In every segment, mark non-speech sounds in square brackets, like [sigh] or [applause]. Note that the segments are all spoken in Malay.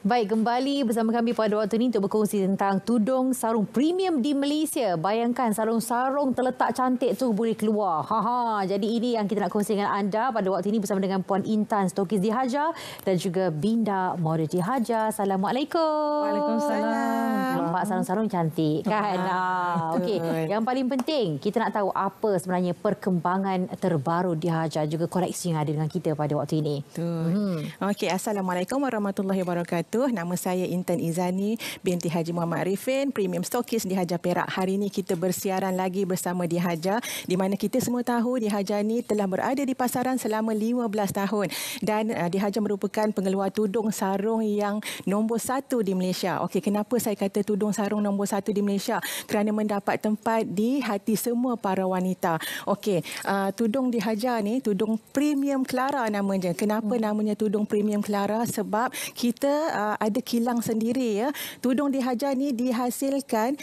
Baik, kembali bersama kami pada waktu ini untuk berkongsi tentang tudung sarung premium di Malaysia. Bayangkan sarung-sarung terletak cantik tu boleh keluar. Ha -ha. Jadi ini yang kita nak kongsikan anda pada waktu ini bersama dengan Puan Intan Stokis Dihaja dan juga Binda Mora Dihaja. Assalamualaikum. Waalaikumsalam. Nampak sarung-sarung cantik kan? Ha, okey, yang paling penting kita nak tahu apa sebenarnya perkembangan terbaru Dihaja juga koleksi yang ada dengan kita pada waktu ini. Hmm. Okey, Assalamualaikum warahmatullahi wabarakatuh wabarakatuh. Nama saya Intan Izani binti Haji Muhammad Arifin, premium stokis di Haja Perak. Hari ini kita bersiaran lagi bersama di Haja, di mana kita semua tahu di Haja ini telah berada di pasaran selama 15 tahun dan uh, di Haja merupakan pengeluar tudung sarung yang nombor satu di Malaysia. Okey, kenapa saya kata tudung sarung nombor satu di Malaysia? Kerana mendapat tempat di hati semua para wanita. Okey, uh, tudung di Haja ni tudung premium Clara namanya. Kenapa hmm. namanya tudung premium Clara? Sebab kita uh, uh, ada kilang sendiri ya. Tudung dihajar ni dihasilkan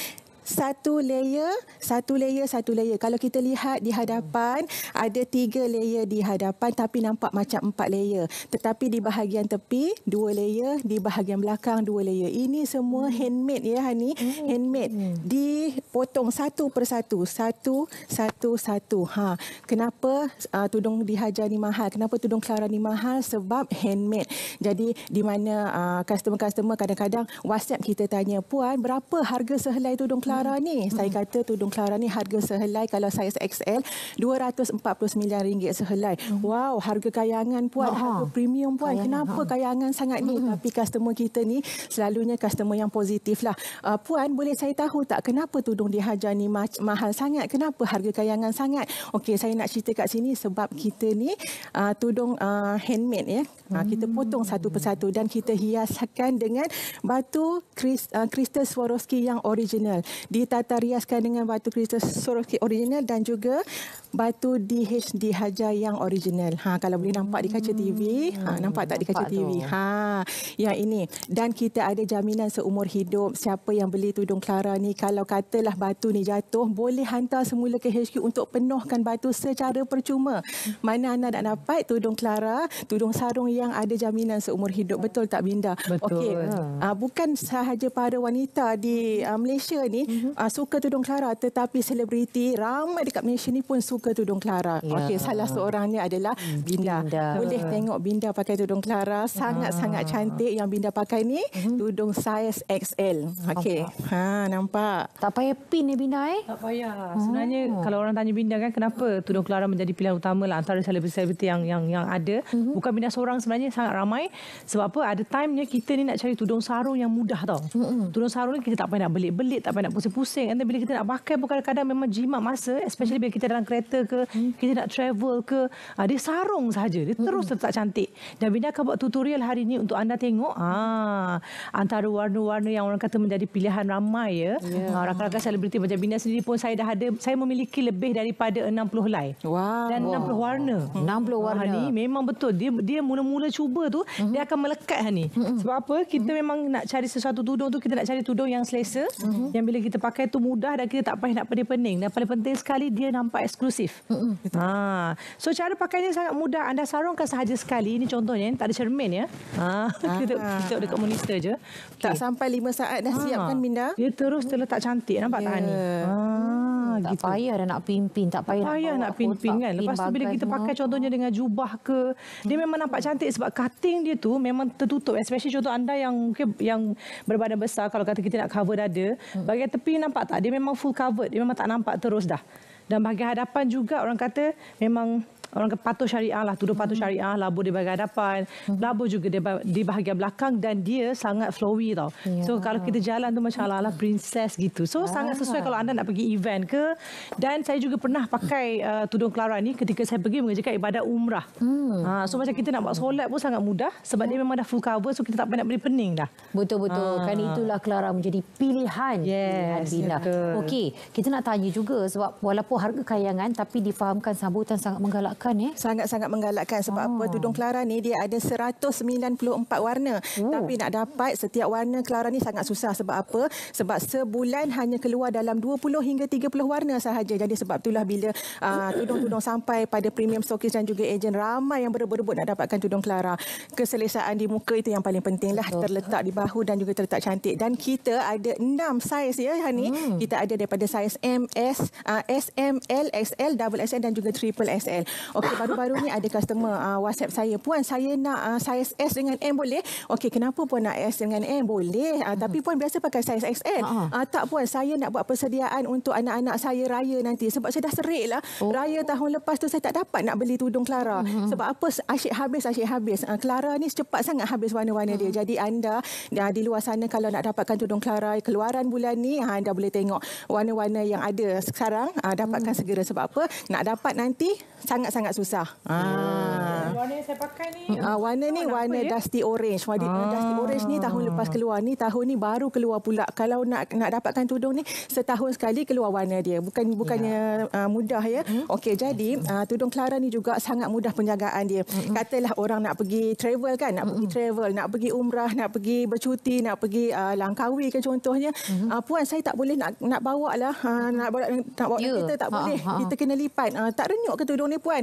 satu layer, satu layer, satu layer. Kalau kita lihat di hadapan, ada tiga layer di hadapan tapi nampak macam empat layer. Tetapi di bahagian tepi, dua layer. Di bahagian belakang, dua layer. Ini semua handmade ya, Hani. Hmm. Handmade. Dipotong satu persatu. Satu, satu, satu. Ha. Kenapa uh, tudung dihajar ni mahal? Kenapa tudung Clara ni mahal? Sebab handmade. Jadi, di mana uh, customer-customer uh, kadang-kadang WhatsApp kita tanya, Puan, berapa harga sehelai tudung Clara? Clara ni, hmm. saya kata tudung Clara ni harga sehelai kalau saya XL RM249 sehelai. Hmm. Wow, harga kayangan puan, Aha. Ha. harga premium puan. Kayangan, Kenapa ha. kayangan sangat ni? Hmm. Tapi customer kita ni selalunya customer yang positif lah. Uh, puan, boleh saya tahu tak kenapa tudung dihajar ni ma mahal sangat? Kenapa harga kayangan sangat? Okey, saya nak cerita kat sini sebab kita ni uh, tudung uh, handmade ya. Uh, kita hmm. potong satu persatu dan kita hiaskan dengan batu kris, uh, kristal Swarovski yang original ditata riaskan dengan batu kristal Swarovski original dan juga batu DHD Hajar yang original. Ha kalau boleh nampak di kaca TV, hmm. ha nampak tak di kaca tu. TV? Ha ya ini dan kita ada jaminan seumur hidup siapa yang beli tudung Clara ni kalau katalah batu ni jatuh boleh hantar semula ke HQ untuk penuhkan batu secara percuma. Mana anda nak dapat tudung Clara, tudung sarung yang ada jaminan seumur hidup betul tak Binda? Okey. Ha. Ha, bukan sahaja para wanita di uh, Malaysia ni hmm mm uh, suka tudung Clara tetapi selebriti ramai dekat Malaysia ni pun suka tudung Clara. Yeah. Okey salah seorangnya adalah hmm, Binda. Binda. Boleh ah. tengok Binda pakai tudung Clara sangat-sangat yeah. cantik yang Binda pakai ni mm-hmm. tudung saiz XL. Okey. Ha nampak. Tak payah pin ni Binda eh? Tak payah. Hmm. Sebenarnya oh. kalau orang tanya Binda kan kenapa tudung Clara menjadi pilihan utama lah antara selebriti-selebriti yang yang yang ada mm-hmm. bukan Binda seorang sebenarnya sangat ramai sebab apa ada time-nya kita ni nak cari tudung sarung yang mudah tau. Mm-hmm. Tudung sarung ni kita tak payah nak belit-belit tak payah nak pusing macam pusing and then bila kita nak pakai pun kadang-kadang memang jimat masa especially bila kita dalam kereta ke hmm. kita nak travel ke ada ah, sarung saja dia terus tetap hmm. cantik dan Bina akan buat tutorial hari ini untuk anda tengok ah, antara warna-warna yang orang kata menjadi pilihan ramai ya yeah. Ya. uh, rakan-rakan selebriti macam Bina sendiri pun saya dah ada saya memiliki lebih daripada 60 helai wow. dan 60 wow. warna 60 ah, warna ah, ni memang betul dia dia mula-mula cuba tu mm-hmm. dia akan melekat ni hmm. sebab apa kita mm-hmm. memang nak cari sesuatu tudung tu kita nak cari tudung yang selesa mm-hmm. yang bila kita pakai tu mudah dan kita tak payah nak pening-pening dan paling penting sekali dia nampak eksklusif. Ha. So cara pakainya sangat mudah. Anda sarungkan sahaja sekali. Ini contohnya tak ada cermin ya. Ha. [laughs] Kita tengok dekat monitor je. Okay. Tak sampai lima saat dah ha. siapkan Minda. Dia terus terletak cantik nampak yeah. tak ni. Ya. Ha tak gitu. payah dah nak pimpin, tak payah. Tak payah nak, nak pimpin kan. Lepas tu bila kita semua. pakai contohnya dengan jubah ke, hmm. dia memang nampak cantik sebab cutting dia tu memang tertutup. Especially contoh anda yang yang berbadan besar kalau kata kita nak cover dada, hmm. bagian tepi nampak tak? Dia memang full covered. Dia memang tak nampak terus dah. Dan bahagian hadapan juga orang kata memang orang kata patuh syariah lah, tuduh patuh hmm. syariah, labu di bahagian hadapan, hmm. labu juga di bahagian belakang dan dia sangat flowy tau. Ya. So kalau kita jalan tu macam lah ala princess gitu. So ya. sangat sesuai kalau anda nak pergi event ke. Dan saya juga pernah pakai uh, tudung kelara ni ketika saya pergi mengerjakan ibadat umrah. Hmm. Ha, so macam kita nak buat solat pun sangat mudah sebab ya. dia memang dah full cover so kita tak payah nak beri pening dah. Betul-betul. Ha. Kan itulah kelara menjadi pilihan. Yes, pilihan Bina. Okey, kita nak tanya juga sebab walaupun harga kayangan tapi difahamkan sambutan sangat menggalak menggalakkan eh. Sangat-sangat menggalakkan sebab oh. apa ah. tudung Clara ni dia ada 194 warna. Oh. Tapi nak dapat setiap warna Clara ni sangat susah sebab apa? Sebab sebulan hanya keluar dalam 20 hingga 30 warna sahaja. Jadi sebab itulah bila uh, tudung-tudung sampai pada premium showcase dan juga ejen ramai yang berebut-rebut nak dapatkan tudung Clara. Keselesaan di muka itu yang paling penting lah. Betul. Terletak di bahu dan juga terletak cantik. Dan kita ada 6 saiz ya Hani. Hmm. Kita ada daripada saiz M, S, uh, S, M, L, XL, double XL dan juga triple XL. Okey, baru-baru ni ada customer uh, WhatsApp saya. Puan, saya nak uh, ah, saiz S dengan M boleh? Okey, kenapa puan nak S dengan M? Boleh. Uh, tapi puan biasa pakai saiz XL. Uh, ha, ha. tak puan, saya nak buat persediaan untuk anak-anak saya raya nanti. Sebab saya dah serik lah. Oh. Raya tahun lepas tu saya tak dapat nak beli tudung Clara. Uh mhm. -huh. Sebab apa? Asyik habis, asyik habis. Uh, Clara ni cepat sangat habis warna-warna uh. dia. Mhm. Jadi anda uh, di luar sana kalau nak dapatkan tudung Clara keluaran bulan ni, uh, anda boleh tengok warna-warna yang ada sekarang. Uh, dapatkan uh. segera. Sebab apa? Nak dapat nanti sangat-sangat sangat susah. Ah, Ah. warna yang saya pakai ni uh, uh, warna ni warna apa, dusty ya? orange warna ah. dusty orange ni tahun ah. lepas keluar ni tahun ni baru keluar pula kalau nak nak dapatkan tudung ni setahun sekali keluar warna dia bukan bukannya yeah. Ya. uh, mudah ya hmm? okey jadi uh, tudung Clara ni juga sangat mudah penjagaan dia hmm. katalah orang nak pergi travel kan nak hmm. pergi travel nak pergi umrah nak pergi bercuti nak pergi uh, langkawi kan contohnya hmm. uh, puan saya tak boleh nak nak bawa lah uh, nak hmm. bawa nak bawa yeah. kita tak ha, boleh ha, ha. kita kena lipat uh, tak renyuk ke tudung ni puan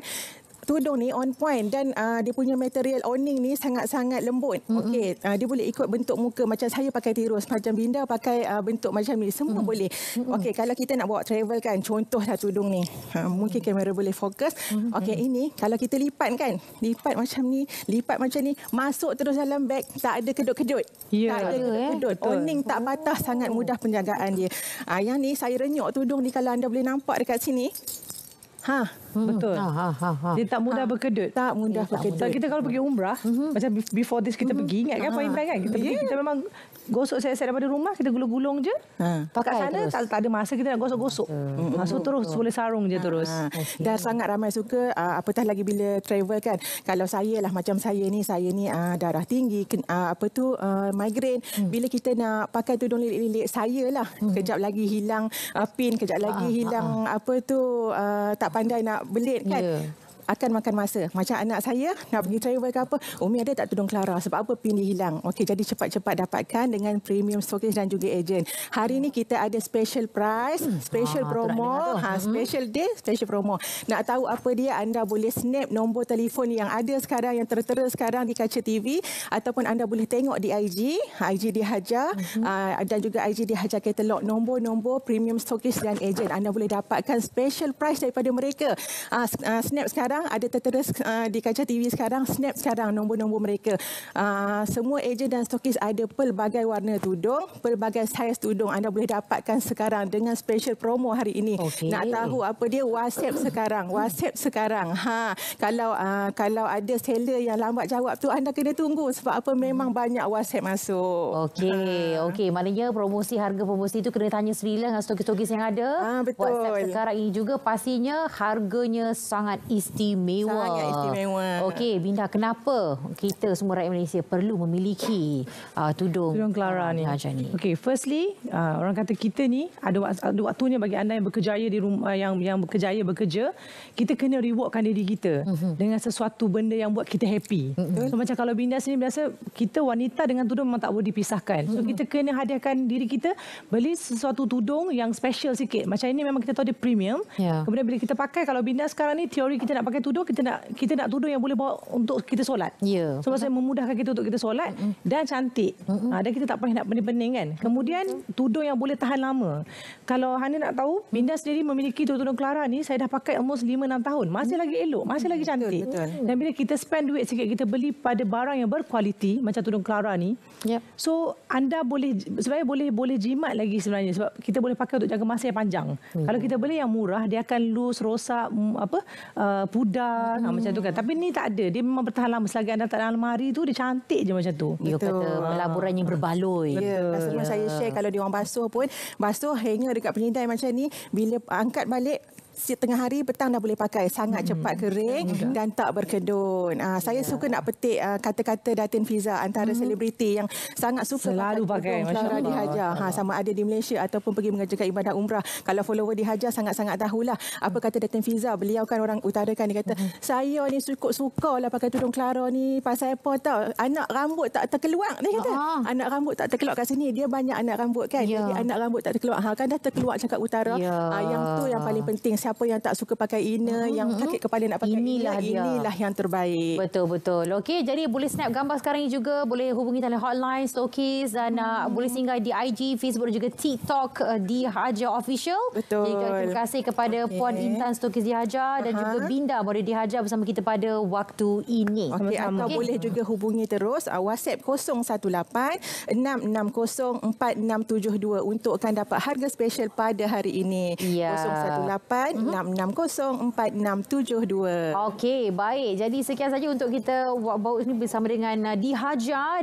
tudung ni on point dan uh, dia punya material awning ni sangat-sangat lembut. Mm-hmm. Okey, uh, dia boleh ikut bentuk muka macam saya pakai tirus, macam Binda pakai uh, bentuk macam ni, semua mm-hmm. boleh. Okey, kalau kita nak bawa travel kan, contohlah tudung ni. Ha, mungkin kamera boleh fokus. Mm-hmm. Okey, ini kalau kita lipat kan, lipat macam ni, lipat macam ni, masuk terus dalam beg, tak ada kedut-kedut. Yeah. Tak ada eh. kedut. Awning tak patah, oh. sangat mudah penjagaan dia. Uh, yang ni saya renyok tudung ni kalau anda boleh nampak dekat sini. Ha, hmm. betul. Ha, ha, ha, ha. Dia tak mudah ha. berkedut. Tak mudah eh, berkedut. Tak mudah. Kita kalau pergi umrah, mm-hmm. macam before this kita mm-hmm. pergi, ingat kan ha. ha. poin-poin kan? yeah. kita memang gosok saya saya daripada rumah kita gulung-gulung je. Ha. Pakai sana terus. tak tak ada masa kita nak gosok-gosok. Ha. Masuk ha. terus boleh sarung je ha. terus. Ha. Hmm. Okay. Dan sangat ramai suka uh, apatah lagi bila travel kan. Kalau saya lah macam saya ni saya ni ah, darah tinggi ah, apa tu uh, migrain hmm. bila kita nak pakai tudung lilit-lilit saya lah hmm. kejap lagi hilang pin kejap lagi ha. hilang ha. apa tu tak pandai nak belit kan. Yeah akan makan masa. Macam anak saya nak pergi travel ke apa, Umi ada tak tudung Clara sebab apa pin dia hilang. Okey, jadi cepat-cepat dapatkan dengan premium stokis dan juga agent. Hari ini kita ada special price, hmm. special ah, ha, promo, hmm. ha, special day, special promo. Nak tahu apa dia, anda boleh snap nombor telefon yang ada sekarang, yang tertera sekarang di kaca TV ataupun anda boleh tengok di IG, IG di Haja uh-huh. Mhm. Ah, dan juga IG di Haja Katalog nombor-nombor premium stokis dan agent. Anda boleh dapatkan special price daripada mereka. Uh, snap sekarang sekarang ada tertera uh, di kaca TV sekarang snap sekarang nombor-nombor mereka uh, semua ejen dan stokis ada pelbagai warna tudung pelbagai saiz tudung anda boleh dapatkan sekarang dengan special promo hari ini okay. nak tahu apa dia whatsapp sekarang whatsapp sekarang ha kalau uh, kalau ada seller yang lambat jawab tu anda kena tunggu sebab apa memang banyak whatsapp masuk okey ha. okey maknanya promosi harga promosi itu kena tanya sendirilah dengan stokis-stokis yang ada ha, betul. whatsapp sekarang ini juga pastinya harganya sangat istimewa istimewa. Sangat istimewa. Okey, Binda, kenapa kita semua rakyat Malaysia perlu memiliki uh, tudung, tudung Clara uh, ni? ni? Okey, firstly, uh, orang kata kita ni ada, ada waktunya bagi anda yang berkejaya di rumah uh, yang yang berkejaya bekerja, kita kena rewardkan diri kita uh mhm. -huh. dengan sesuatu benda yang buat kita happy. Uh mhm. -huh. so, macam kalau Binda sendiri biasa kita wanita dengan tudung memang tak boleh dipisahkan. So mhm. kita kena hadiahkan diri kita beli sesuatu tudung yang special sikit. Macam ini memang kita tahu dia premium. Yeah. Kemudian bila kita pakai kalau Binda sekarang ni teori kita nak pakai pakai tudung kita nak kita nak tudung yang boleh bawa untuk kita solat. Ya. Sebab saya memudahkan kita untuk kita solat mm -mm. dan cantik. Mm -mm. Ha, dan kita tak payah nak pening-pening kan. Kemudian mm -mm. tudung yang boleh tahan lama. Kalau Hana nak tahu, Binda sendiri memiliki tudung Clara ni saya dah pakai almost 5 6 tahun. Masih mm -mm. lagi elok, masih mm -mm. lagi cantik. Betul, betul. Dan bila kita spend duit sikit kita beli pada barang yang berkualiti macam tudung Clara ni. Yep. So anda boleh sebenarnya boleh boleh jimat lagi sebenarnya sebab kita boleh pakai untuk jangka masa yang panjang. Mm -hmm. Kalau kita beli yang murah dia akan lose, rosak apa uh, pudar hmm. macam tu kan tapi ni tak ada dia memang bertahan lama selagi anda tak dalam almari tu dia cantik je macam tu dia kata pelaburannya berbaloi betul. ya, ya. saya share kalau dia orang basuh pun basuh hanger dekat penyintai macam ni bila angkat balik Si tengah hari petang dah boleh pakai sangat hmm. cepat kering hmm. dan tak berkedun. Uh, ah, saya yeah. suka nak petik uh, kata-kata Datin Fiza antara hmm. selebriti yang sangat suka selalu pakai selalu dihajar ha, ah. sama ada di Malaysia ataupun pergi mengerjakan ibadah umrah. Kalau follower dihajar sangat-sangat tahulah apa kata Datin Fiza beliau kan orang utarakan dia kata hmm. saya ni cukup suka lah pakai tudung Clara ni pasal apa tau anak rambut tak terkeluar dia kata. uh Anak rambut tak terkeluar kat sini dia banyak anak rambut kan. Yeah. Jadi ya. anak rambut tak terkeluar ha, kan dah terkeluar cakap utara. Yeah. Ya. Ha, yang tu yang paling penting siapa yang tak suka pakai inner hmm. yang mm-hmm. sakit kepala nak pakai inilah inner, dia. inilah yang terbaik. Betul betul. Okey, jadi boleh snap gambar sekarang ini juga, boleh hubungi dalam hotline Stokies dan hmm. uh, mm-hmm. boleh singgah di IG, Facebook juga TikTok uh, di Haja official. Betul. Jadi, terima kasih kepada okay. Puan Intan Stokies di Haja uh -huh. dan juga Binda boleh di Haja bersama kita pada waktu ini. Okey, atau okay. boleh juga hubungi terus uh, WhatsApp 018 660 4672 untuk akan dapat harga special pada hari ini. Yeah. 018 0377 kan? 664672. Mm-hmm. Okey, baik. Jadi sekian saja untuk kita walk bau ini bersama dengan uh, Dihaja.